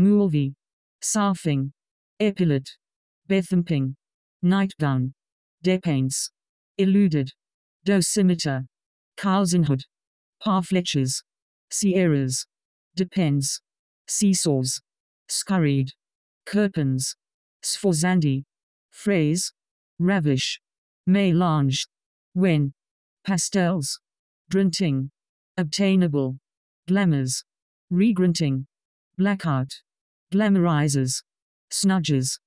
Mulvi, surfing, epaulet, Bethamping, nightgown, Depains, Eluded, Dosimeter, Carlsenhood, Parfletchers, Sierras, Depends, Seesaws, Scurried, Kirpens, Sforzandi, Phrase, Ravish, Melange, When, Pastels, grunting, Obtainable, Glamours, regrunting, Blackout glamorizes, snudges,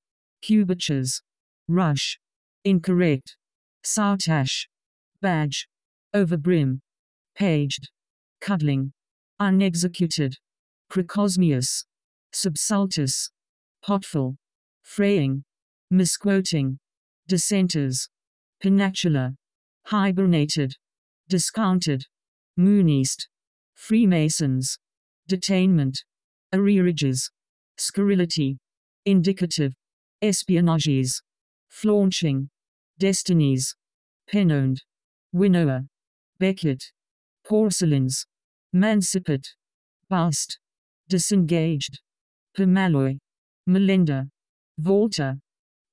cubatures, rush, incorrect, sartash, badge, overbrim, paged, cuddling, unexecuted, precosmius, subsultus, potful, fraying, misquoting, dissenters, penachular, hibernated, discounted, mooneast, Freemasons, detainment, arrearages scurrility, indicative, espionages, flaunching, destinies, penowned, winnower, becket, porcelains, mancipit, bust, disengaged, permalloy, Melinda, Volta,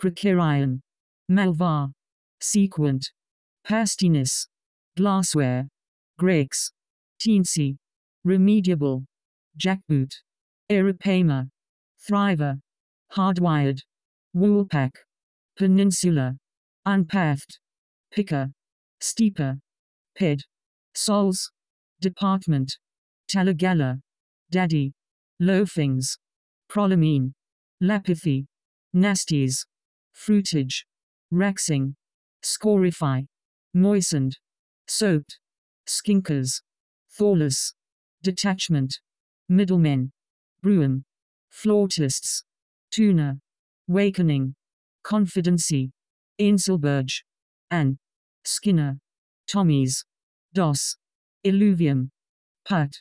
Precarion, Malvar, Sequent, Pastiness, Glassware, Grex, Teensy, Remediable, Jackboot, Eripema, Thriver, Hardwired, Woolpack, Peninsula, Unpathed, Picker, Steeper, Pid, Sols, Department, Talagala, Daddy, Loafings, Prolamine, Lapithy, Nasties, Fruitage, Rexing, Scorify, Moistened, Soaked, Skinkers, Thawless. Detachment, Middlemen, Bruin, flautists, tuna, wakening, confidency, Einzelberg, and Skinner, Tommies, Dos, Illuvium, Pat,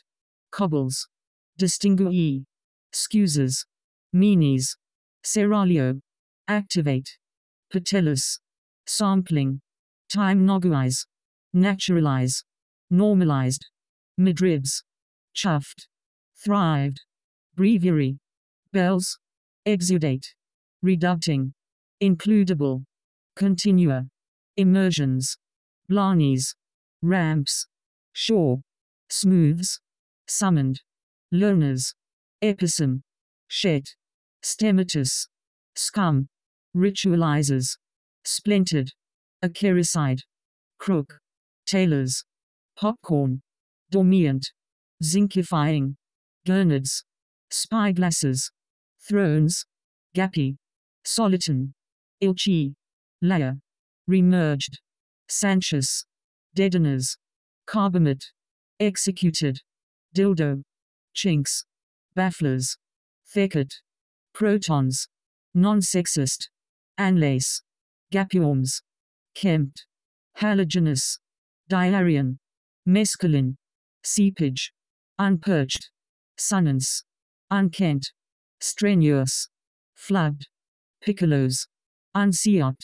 Cobbles, Distinguii, Scuses, Meanies, Seraglio, Activate, Patellus, Sampling, Time Noguize, Naturalize, Normalized, Midribs, Chuffed, Thrived, Breviary, bells, exudate, reducting, includable, continua, immersions, blarneys, ramps, shore, smooths, summoned, loners, episem, shed, stematus, scum, ritualizers, splintered, acaricide, crook, tailors, popcorn, dormant, zincifying, gurnards, spyglasses, Thrones, gappy, Soliton, Ilchi, Layer, Remerged, Sanchez, Deadeners, Carbamid, Executed, Dildo, Chinks, Bafflers, Thicket, Protons, Non-Sexist, Anlace, Gapuorms, Kempt, Halogenous, Diarian, Mescaline, Seepage, Unperched, Sunnance, Unkent, strenuous, flagged, piccolos, ansiat,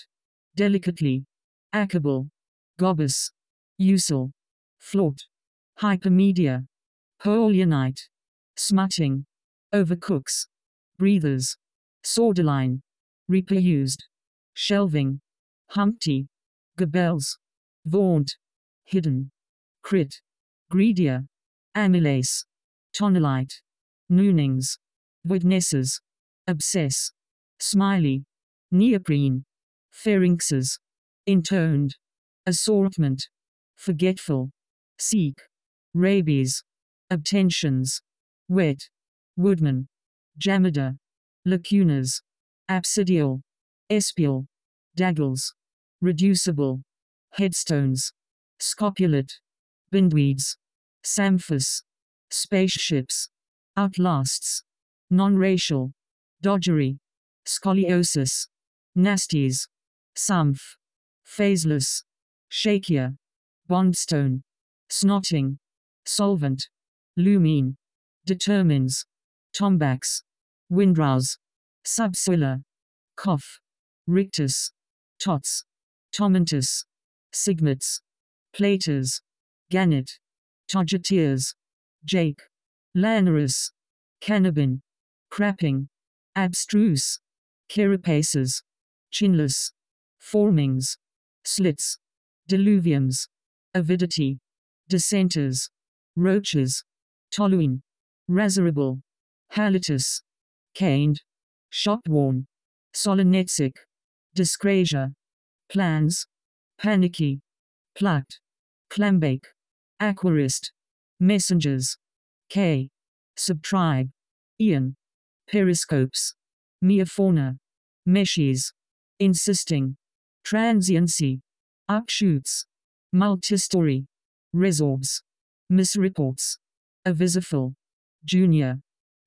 delicately, acable, gobus, usal, float, hypermedia, polionite, smutting, overcooks, breathers, sordeline, reperused, shelving, humpty, gabels, vaunt, hidden, crit, greedier, amylase, tonalite, noonings. Witnesses. Obsess. Smiley. Neoprene. Pharynxes. Intoned. Assortment. Forgetful. Seek. Rabies. Obtentions. Wet. Woodman. Jamada. Lacunas. Absidial. Espial. Daggles. Reducible. Headstones. Scopulate. Bindweeds. Samphus. Spaceships. Outlasts non-racial, dodgery, scoliosis, nasties, sumph, phaseless, shakier, bondstone, snotting, solvent, lumine, determines, tombax, windrouse, subsoiler, cough, rictus, tots, tomentus, sigmets, platers, gannet, togeteers, jake, lanerus, cannabin, crapping, abstruse, carapaces, chinless, formings, slits, diluviums, avidity, dissenters, roaches, toluene, razorable, halitus, caned, shopworn, solonetzic, discrasia, plans, panicky, plucked, clambake, aquarist, messengers, k, subtribe, Ian periscopes, meafauna, meshes, insisting, transiency, upshoots, multistory, resorbs, misreports, avisiphil, junior,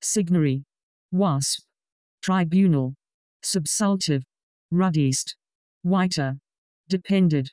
signary, wasp, tribunal, subsultive, ruddiest, whiter, depended,